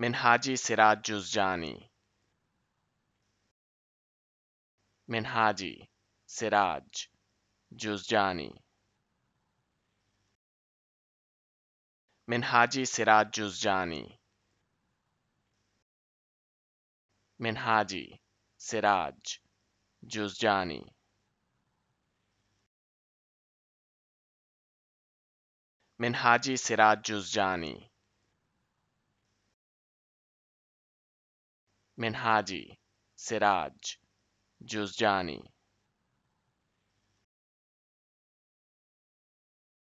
من Haji Siraj Juzjani. من Haji Siraj Juzjani. من Haji Siraj Juzjani. من Haji Siraj Juzjani. من Haji Siraj Juzjani. Minhaji, Siraj, Juzjani.